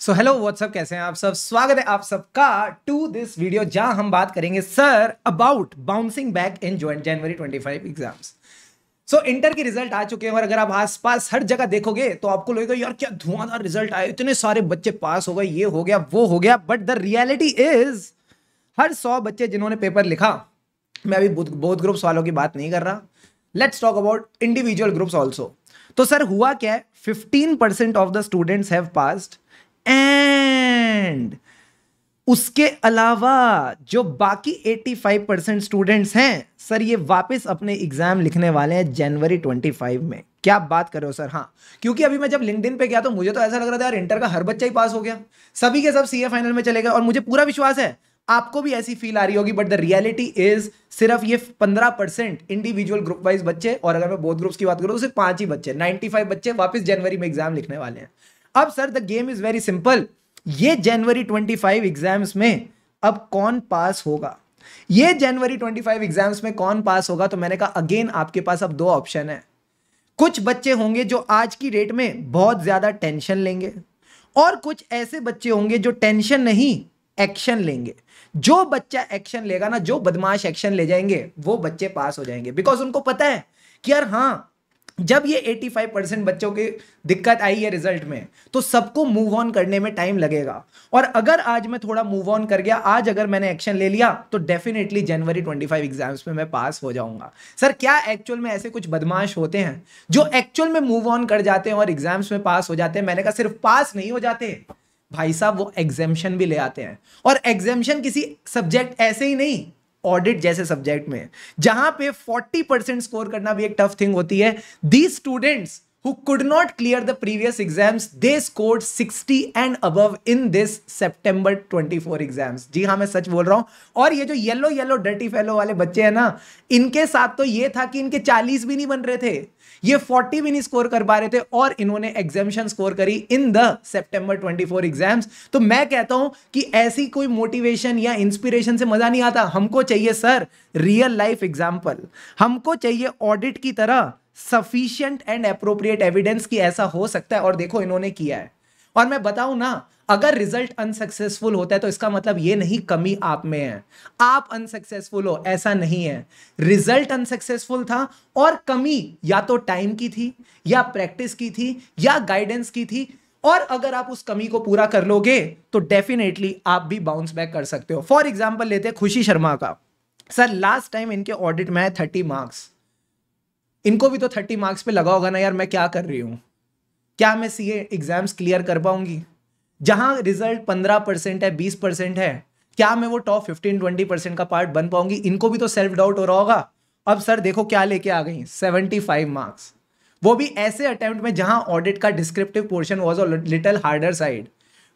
So hello what's up कैसे हैं आप सब स्वागत है आप सबका टू दिस वीडियो जहां हम बात करेंगे sir about bouncing back in joint January 25 exams so inter के रिजल्ट आ चुके हैं और अगर आप आसपास हर जगह देखोगे तो आपको लगेगा यार क्या धुआंधार रिजल्ट आया इतने सारे बच्चे पास हो गए ये हो गया वो हो गया बट द रियलिटी इज हर सौ बच्चे जिन्होंने पेपर लिखा मैं अभी बोध ग्रुप्स वालों की बात नहीं कर रहा let's talk about individual groups also तो सर हुआ क्या है fifteen percent of the students have passed and उसके अलावा जो बाकी 85 परसेंट स्टूडेंट्स हैं सर ये वापस अपने एग्ज़ाम लिखने वाले हैं जनवरी 25 में क्या बात करो सर हाँ क्योंकि अभी मैं जब लिंकडिन पे गया तो मुझे तो ऐसा लग रहा था यार इंटर का हर बच्चा ही पास हो गया सभी के सब सीए फाइनल में चले गए और मुझे पूरा विश्वास है आपको भी ऐसी फील आ रही होगी बट द रियलिटी इज सिर्फ ये पंद्रह परसेंट इंडिविजुअल ग्रुप वाइज बच्चे और अगर मैं बोथ ग्रुप्स की बात करूँ तो सिर्फ पांच ही बच्चे नाइनटी फाइव बच्चे वापस जनवरी में एग्जाम लिखने वाले हैं अब sir the game is very simple ये जनवरी 25 एग्जाम्स में अब कौन पास होगा ये जनवरी 25 एग्जाम्स में कौन पास होगा तो मैंने कहा अगेन आपके पास अब दो ऑप्शन है कुछ बच्चे होंगे जो आज की डेट में बहुत ज्यादा टेंशन लेंगे और कुछ ऐसे बच्चे होंगे जो टेंशन नहीं एक्शन लेंगे जो बच्चा एक्शन लेगा ना जो बदमाश एक्शन ले जाएंगे वो बच्चे पास हो जाएंगे बिकॉज उनको पता है कि यार हाँ जब ये 85 परसेंट बच्चों की दिक्कत आई है रिजल्ट में तो सबको मूव ऑन करने में टाइम लगेगा और अगर आज मैं थोड़ा मूव ऑन कर गया आज अगर मैंने एक्शन ले लिया तो डेफिनेटली जनवरी 25 एग्जाम्स में मैं पास हो जाऊंगा सर क्या एक्चुअल में ऐसे कुछ बदमाश होते हैं जो एक्चुअल में मूव ऑन कर जाते हैं और एग्जाम्स में पास हो जाते हैं मैंने कहा सिर्फ पास नहीं हो जाते भाई साहब वो एग्जामेशन भी ले आते हैं और एग्जामेशन किसी सब्जेक्ट ऐसे ही नहीं ऑडिट जैसे सब्जेक्ट में जहां पे 40 परसेंट स्कोर करना भी एक टफ थिंग होती है the students who could not clear the previous exams, they scored 60 and above in this September 24 exams. जी ha हाँ, मैं सच बोल रहा hu और ye जो येलो येलो डर्टी fellow वाले बच्चे hai ना इनके साथ तो ये था कि इनके 40 भी नहीं बन रहे थे ये 40 भी नहीं स्कोर कर पा रहे थे और इन्होंने एग्जामिशन स्कोर करी इन द सितंबर 24 एग्जाम्स तो मैं कहता हूं कि ऐसी कोई मोटिवेशन या इंस्पिरेशन से मजा नहीं आता हमको चाहिए सर रियल लाइफ एग्जाम्पल हमको चाहिए ऑडिट की तरह सफिशियंट एंड अप्रोप्रिएट एविडेंस कि ऐसा हो सकता है और देखो इन्होंने किया है और मैं बताऊं ना अगर रिजल्ट अनसक्सेसफुल होता है तो इसका मतलब ये नहीं कमी आप में है आप अनसक्सेसफुल हो ऐसा नहीं है रिजल्ट अनसक्सेसफुल था और कमी या तो टाइम की थी या प्रैक्टिस की थी या गाइडेंस की थी और अगर आप उस कमी को पूरा कर लोगे तो डेफिनेटली आप भी बाउंस बैक कर सकते हो फॉर एग्जाम्पल लेते हैं खुशी शर्मा का सर लास्ट टाइम इनके ऑडिट में है थर्टी मार्क्स इनको भी तो थर्टी मार्क्स पे लगा होगा ना यार मैं क्या कर रही हूँ क्या मैं सी एग्जाम्स क्लियर कर पाऊंगी जहाँ रिजल्ट पंद्रह परसेंट है बीस परसेंट है क्या मैं वो टॉप फिफ्टीन ट्वेंटी परसेंट का पार्ट बन पाऊंगी इनको भी तो सेल्फ डाउट हो रहा होगा अब सर देखो क्या लेके आ गई सेवेंटी फाइव मार्क्स वो भी ऐसे अटेम्प्ट में जहां ऑडिट का descriptive portion was little harder side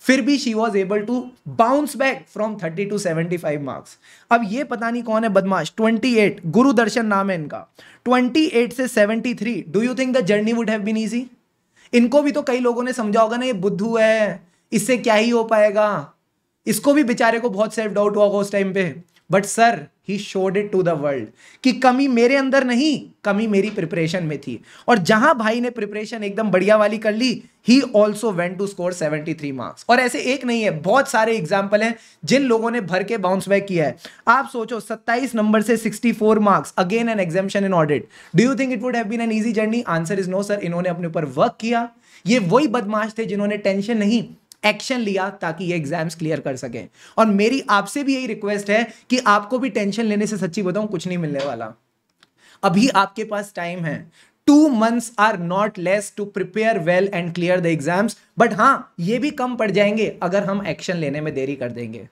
फिर भी she was able to bounce back from thirty to seventy five marks अब ये पता नहीं कौन है बदमाश ट्वेंटी एट गुरु दर्शन नाम है इनका ट्वेंटी एट से seventy three do you think the journey would have been easy इनको भी तो कई लोगों ने समझा होगा ना ये बुद्धू है इससे क्या ही हो पाएगा इसको भी बेचारे को बहुत सेल्फ डाउट हुआ होगा उस टाइम पे but sir he showed it to the world कि कमी मेरे अंदर नहीं कमी मेरी प्रिपरेशन में थी और जहां भाई ने प्रिपरेशन एकदम बढ़िया वाली कर ली he also went to score 73 marks और ऐसे एक नहीं है बहुत सारे एग्जाम्पल हैं जिन लोगों ने भर के बाउंस बैक किया है आप सोचो 27 नंबर से 64 marks again an examination in audit do you think it would have been an easy journey answer is no sir इन्होंने अपने ऊपर वर्क किया ये वही बदमाश थे जिन्होंने टेंशन नहीं एक्शन लिया ताकि ये एग्जाम्स क्लियर कर सकें और मेरी आपसे भी यही रिक्वेस्ट है कि आपको भी टेंशन लेने से सच्ची बताऊं कुछ नहीं मिलने वाला अभी आपके पास टाइम है two months are not less to prepare well and clear the exams but हाँ ये भी कम पड़ जाएंगे अगर हम एक्शन लेने में देरी कर देंगे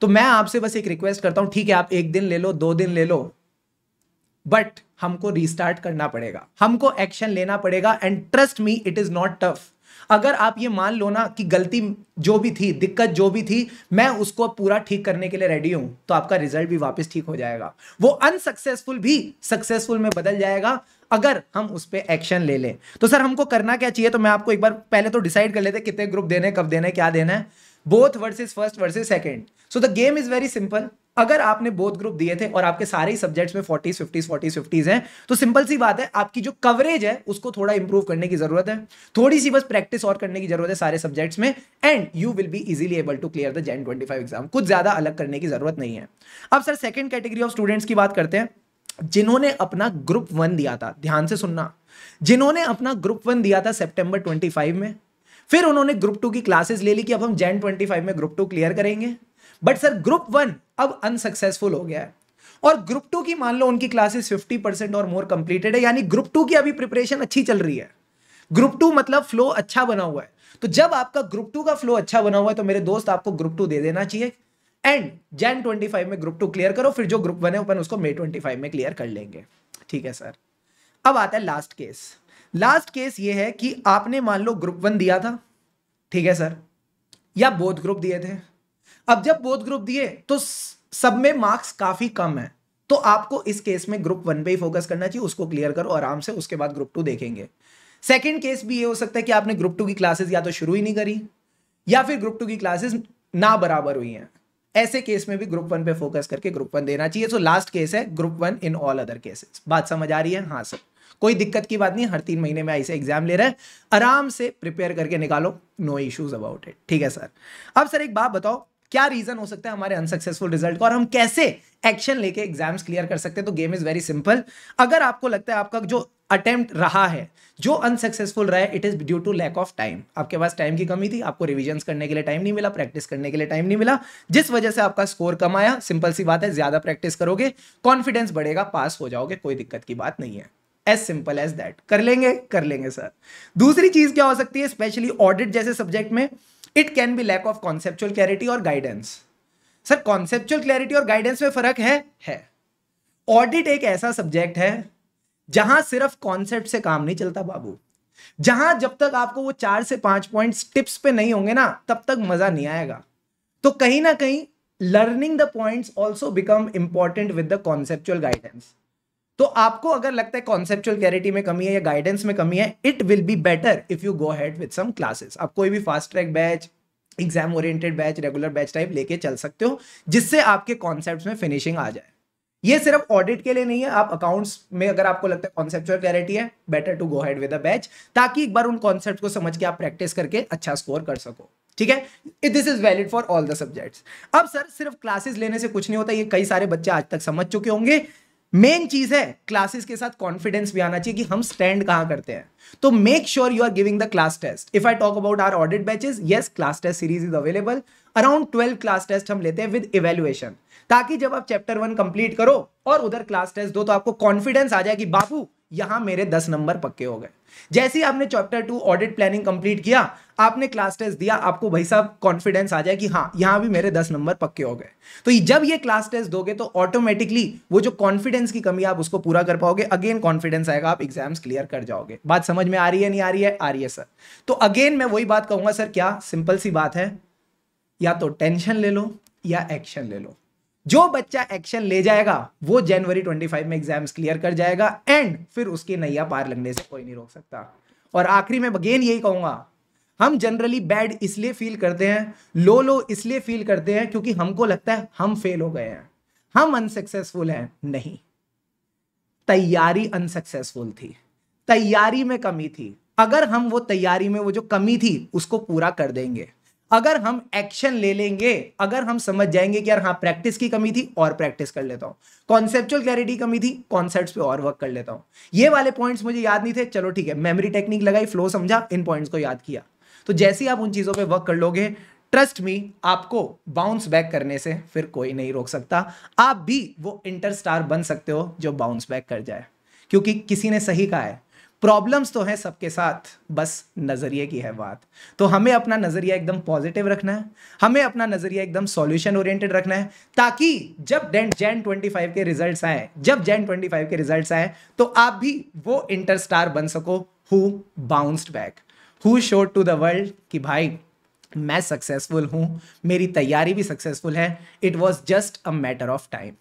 तो मैं आपसे बस एक रिक्वेस्ट करता हूं ठीक है आप एक दिन ले लो दो दिन ले लो बट हमको रिस्टार्ट करना पड़ेगा हमको एक्शन लेना पड़ेगा and trust me it is not tough अगर आप ये मान लो ना कि गलती जो भी थी दिक्कत जो भी थी मैं उसको पूरा ठीक करने के लिए रेडी हूं तो आपका रिजल्ट भी वापस ठीक हो जाएगा वो अनसक्सेसफुल भी सक्सेसफुल में बदल जाएगा अगर हम उस पर एक्शन ले लें तो सर हमको करना क्या चाहिए तो मैं आपको एक बार पहले तो डिसाइड कर लेते कितने ग्रुप देने कब देने क्या देना है both versus first versus second so the game is very simple अगर आपने बोथ ग्रुप दिए थे और आपके सारे ही सब्जेक्ट्स में फोर्टीज फिफ्टीज फोर्टीज फिफ्टीज हैं तो सिंपल सी बात है आपकी जो कवरेज है उसको थोड़ा इंप्रूव करने की जरूरत है थोड़ी सी बस प्रैक्टिस और करने की जरूरत है सारे सब्जेक्ट्स में and you will be easily able to clear the Jan twenty five exam कुछ ज्यादा अलग करने की जरूरत नहीं है अब sir second category of students की बात करते हैं जिन्होंने अपना ग्रुप वन दिया था ध्यान से सुनना जिन्होंने अपना ग्रुप वन दिया था सेप्टेंबर ट्वेंटी फाइव में फिर उन्होंने ग्रुप टू की क्लासेस ले ली कि अब हम जेन ट्वेंटी फाइव में ग्रुप टू क्लियर करेंगे बट सर ग्रुप वन अब अनसक्सेसफुल हो गया है और ग्रुप टू की मान लो उनकी क्लासेस फिफ्टी परसेंट और मोर कंप्लीटेड है यानी ग्रुप टू की अभी प्रिपरेशन अच्छी चल रही है ग्रुप टू मतलब फ्लो अच्छा बना हुआ है तो जब आपका ग्रुप टू का फ्लो अच्छा बना हुआ है तो मेरे दोस्त आपको ग्रुप टू दे देना चाहिए एंड जैन ट्वेंटी फाइव में ग्रुप टू क्लियर करो फिर जो ग्रुप वन है उसको मे ट्वेंटी फाइव में क्लियर कर लेंगे ठीक है सर अब आता है लास्ट केस लास्ट केस ये है कि आपने मान लो ग्रुप वन दिया था ठीक है सर या बोध ग्रुप दिए थे अब जब बोध ग्रुप दिए तो सब में मार्क्स काफी कम है तो आपको इस केस में ग्रुप वन पे ही फोकस करना चाहिए उसको क्लियर करो आराम से उसके बाद ग्रुप टू देखेंगे सेकेंड केस भी ये हो सकता है कि आपने ग्रुप टू की क्लासेस या तो शुरू ही नहीं करी या फिर ग्रुप टू की क्लासेस ना बराबर हुई हैं ऐसे केस में भी ग्रुप वन पे फोकस करके ग्रुप वन देना चाहिए सो लास्ट केस है group one in all other cases बात समझ आ रही है हाँ सर कोई दिक्कत की बात नहीं हर तीन महीने में ऐसे एग्जाम ले रहे हैं आराम से प्रिपेयर करके निकालो नो इश्यूज अबाउट इट ठीक है सर अब सर एक बात बताओ क्या रीजन हो सकता है हमारे अनसक्सेसफुल रिजल्ट का और हम कैसे एक्शन लेके एग्जाम्स क्लियर कर सकते हैं तो गेम इज वेरी सिंपल अगर आपको लगता है आपका जो अटेम्प्ट रहा है जो अनसक्सेसफुल रहा है it is due to lack of time आपके पास टाइम की कमी थी आपको रिविजन करने के लिए टाइम नहीं मिला प्रैक्टिस करने के लिए टाइम नहीं मिला जिस वजह से आपका स्कोर कम आया सिंपल सी बात है ज्यादा प्रैक्टिस करोगे कॉन्फिडेंस बढ़ेगा पास हो जाओगे कोई दिक्कत की बात नहीं है एज सिंपल एज दैट कर लेंगे कर लेंगे सर दूसरी चीज क्या हो सकती है स्पेशली ऑडिट जैसे सब्जेक्ट में it can be lack of conceptual clarity और गाइडेंस सर कॉन्सेप्चुअल क्लैरिटी और गाइडेंस में फर्क है है ऑडिट एक ऐसा सब्जेक्ट है जहां सिर्फ कॉन्सेप्ट से काम नहीं चलता बाबू जहां जब तक आपको वो चार से पांच पॉइंट्स टिप्स पे नहीं होंगे ना तब तक मजा नहीं आएगा तो कहीं ना कहीं learning the points also become important with the conceptual guidance तो आपको अगर लगता है कॉन्सेप्चुअल क्लैरिटी में कमी है या गाइडेंस में कमी है it will be better if you go ahead with some classes आप कोई भी fast track batch exam oriented batch regular batch type लेके चल सकते हो जिससे आपके कॉन्सेप्ट में फिनिशिंग आ जाए ये सिर्फ ऑडिट के लिए नहीं है आप अकाउंट्स में अगर आपको लगता है कॉन्सेप्चुअल क्लैरिटी है better to go ahead with a batch ताकि एक बार उन कॉन्सेप्ट को समझ के आप प्रैक्टिस करके अच्छा स्कोर कर सको ठीक है this is valid for all the subjects अब सर सिर्फ क्लासेस लेने से कुछ नहीं होता ये कई सारे बच्चे आज तक समझ चुके होंगे मेन चीज है क्लासेस के साथ कॉन्फिडेंस भी आना चाहिए कि हम स्टैंड कहां करते हैं तो make sure you are giving the class test if I talk about our audit batches yes class test series is available around twelve class test हम लेते हैं विद इवेल्युएशन ताकि जब आप चैप्टर वन कंप्लीट करो और उधर क्लास टेस्ट दो तो आपको कॉन्फिडेंस आ जाए कि बापू यहां मेरे दस नंबर पक्के हो गए जैसे ही आपने chapter two audit planning complete किया आपने क्लास टेस्ट दिया आपको भाई साहब कॉन्फिडेंस आ जाए कि हाँ यहां भी मेरे दस नंबर पक्के हो गए तो जब ये क्लास टेस्ट दोगे तो ऑटोमेटिकली वो जो कॉन्फिडेंस की कमी आप उसको पूरा कर पाओगे अगेन कॉन्फिडेंस आएगा आप एग्जाम्स क्लियर कर जाओगे बात समझ में आ रही है नहीं आ रही है आ रही है सर तो अगेन मैं वही बात कहूंगा सर क्या सिंपल सी बात है या तो टेंशन ले लो या एक्शन ले लो जो बच्चा एक्शन ले जाएगा वो जनवरी 25 में एग्जाम्स क्लियर कर जाएगा एंड फिर उसके नैया पार लगने से कोई नहीं रोक सकता और आखिरी में अगेन यही कहूंगा हम जनरली बैड इसलिए फील करते हैं लो लो इसलिए फील करते हैं क्योंकि हमको लगता है हम फेल हो गए हैं हम अनसक्सेसफुल हैं नहीं तैयारी अनसक्सेसफुल थी तैयारी में कमी थी अगर हम वो तैयारी में वो जो कमी थी उसको पूरा कर देंगे अगर हम एक्शन ले लेंगे अगर हम समझ जाएंगे कि यार हाँ प्रैक्टिस की कमी थी और प्रैक्टिस कर लेता हूँ कॉन्सेप्चुअल क्लैरिटी कमी थी कॉन्सेप्ट पे और वर्क कर लेता हूँ ये वाले पॉइंट्स मुझे याद नहीं थे चलो ठीक है मेमोरी टेक्निक लगाई फ्लो समझा इन पॉइंट्स को याद किया तो जैसे ही आप उन चीज़ों पर वर्क कर लोगे ट्रस्ट मी आपको बाउंस बैक करने से फिर कोई नहीं रोक सकता आप भी वो इंटरस्टार बन सकते हो जो बाउंस बैक कर जाए क्योंकि किसी ने सही कहा है प्रॉब्लम्स तो हैं सबके साथ बस नज़रिए की है बात तो हमें अपना नज़रिया एकदम पॉजिटिव रखना है हमें अपना नज़रिया एकदम सॉल्यूशन ओरिएंटेड रखना है ताकि जब डेन जैन ट्वेंटी फाइव के रिजल्ट्स आए जब जैन ट्वेंटी फाइव के रिजल्ट आए तो आप भी वो इंटरस्टार बन सको who bounced back who showed to the world कि भाई मैं सक्सेसफुल हूँ मेरी तैयारी भी सक्सेसफुल है it was just a matter of time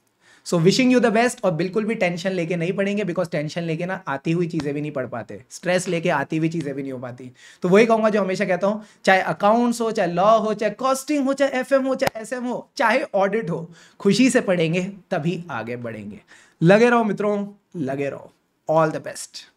so wishing you the best और बिल्कुल भी टेंशन लेके नहीं पढ़ेंगे बिकॉज टेंशन लेके ना आती हुई चीज़ें भी नहीं पढ़ पाते स्ट्रेस लेके आती हुई चीज़ें भी नहीं हो पाती तो वही कहूंगा जो हमेशा कहता हूँ चाहे अकाउंट्स हो चाहे लॉ हो चाहे कॉस्टिंग हो चाहे एफ हो चाहे एस हो चाहे ऑडिट हो खुशी से पढ़ेंगे तभी आगे बढ़ेंगे लगे रहो मित्रों लगे रहो ऑल द बेस्ट